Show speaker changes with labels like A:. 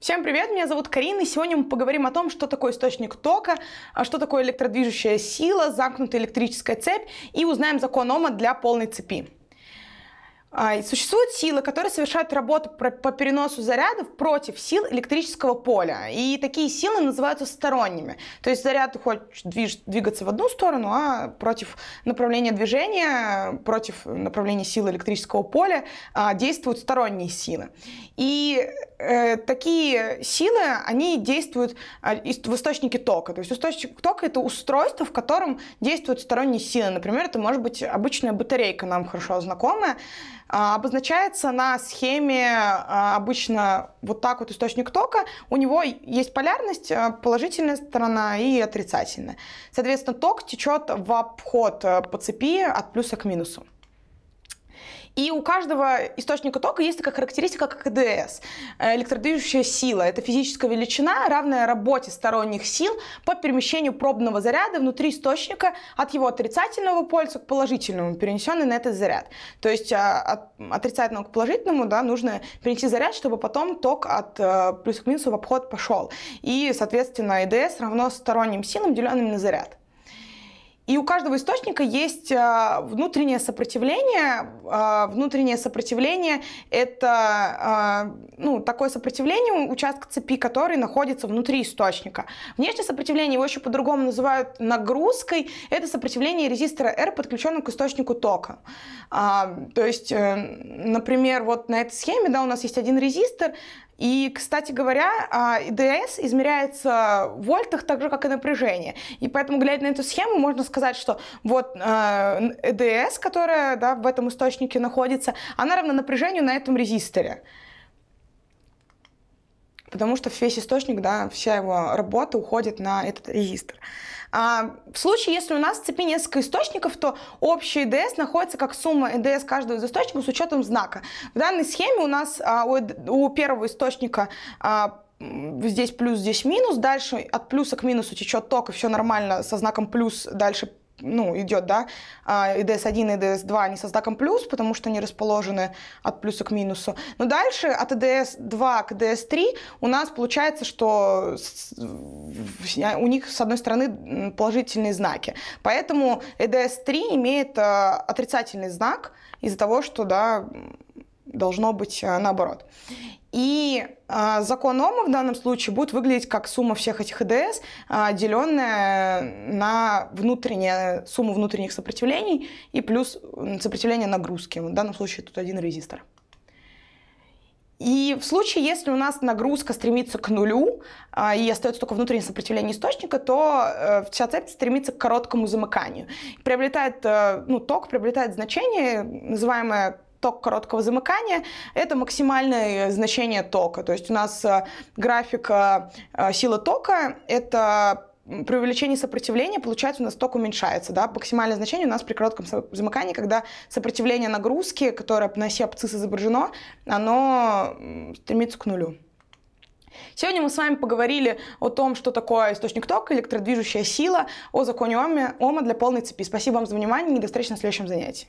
A: Всем привет, меня зовут Карина, и сегодня мы поговорим о том, что такое источник тока, а что такое электродвижущая сила, замкнутая электрическая цепь, и узнаем закон Ома для полной цепи. А, существуют силы, которые совершают работу по переносу зарядов против сил электрического поля. И такие силы называются сторонними. То есть заряд хочет двигаться в одну сторону, а против направления движения, против направления силы электрического поля а, действуют сторонние силы. И э, такие силы, они действуют а, в источнике тока. То есть источник тока – это устройство, в котором действуют сторонние силы. Например, это может быть обычная батарейка, нам хорошо знакомая а, обозначается на схеме а, обычно вот так вот источник тока. У него есть полярность, а, положительная сторона и отрицательная. Соответственно, ток течет в обход э, по цепи от плюса к минусу. И у каждого источника тока есть такая характеристика, как ЭДС, э, электродвижущая сила. Это физическая величина, равная работе сторонних сил по перемещению пробного заряда внутри источника от его отрицательного полюса к положительному, перенесенный на этот заряд. То есть а, от отрицательного к положительному да, нужно принести заряд, чтобы потом ток от э, плюс к минусу в обход пошел. И, соответственно, ЭДС равно сторонним силам, деленным на заряд. И у каждого источника есть э, внутреннее сопротивление. Э, внутреннее сопротивление – это э, ну, такое сопротивление участка цепи, который находится внутри источника. Внешнее сопротивление, его еще по-другому называют нагрузкой, это сопротивление резистора R, подключенного к источнику тока. То есть, например, вот на этой схеме да, у нас есть один резистор, и, кстати говоря, ИДС измеряется в вольтах так же, как и напряжение. И поэтому, глядя на эту схему, можно сказать, сказать, что вот э, ЭДС, которая да, в этом источнике находится, она равна напряжению на этом резисторе. Потому что весь источник, да, вся его работа уходит на этот резистор. А, в случае, если у нас в цепи несколько источников, то общий ЭДС находится как сумма ЭДС каждого из источников с учетом знака. В данной схеме у нас а, у, у первого источника а, здесь плюс, здесь минус, дальше от плюса к минусу течет ток, и все нормально, со знаком плюс дальше ну, идет, да, а, и DS1, и DS2, они со знаком плюс, потому что они расположены от плюса к минусу. Но дальше от DS2 к DS3 у нас получается, что у них, с одной стороны, положительные знаки. Поэтому EDS3 имеет э, отрицательный знак из-за того, что, да, должно быть э, наоборот. И э, закон Ома в данном случае будет выглядеть как сумма всех этих ИДС, э, деленная на внутреннюю сумму внутренних сопротивлений и плюс сопротивление нагрузки. В данном случае тут один резистор. И в случае, если у нас нагрузка стремится к нулю э, и остается только внутреннее сопротивление источника, то э, вся цепь стремится к короткому замыканию. Приобретает, э, ну, ток приобретает значение, называемое ток короткого замыкания – это максимальное значение тока. То есть у нас э, график э, э, силы тока – это при увеличении сопротивления, получается, у нас ток уменьшается. Да? Максимальное значение у нас при коротком замыкании, когда сопротивление нагрузки, которое на оси абцисс изображено, оно стремится к нулю. Сегодня мы с вами поговорили о том, что такое источник тока, электродвижущая сила, о законе Ома для полной цепи. Спасибо вам за внимание и до встречи на следующем занятии.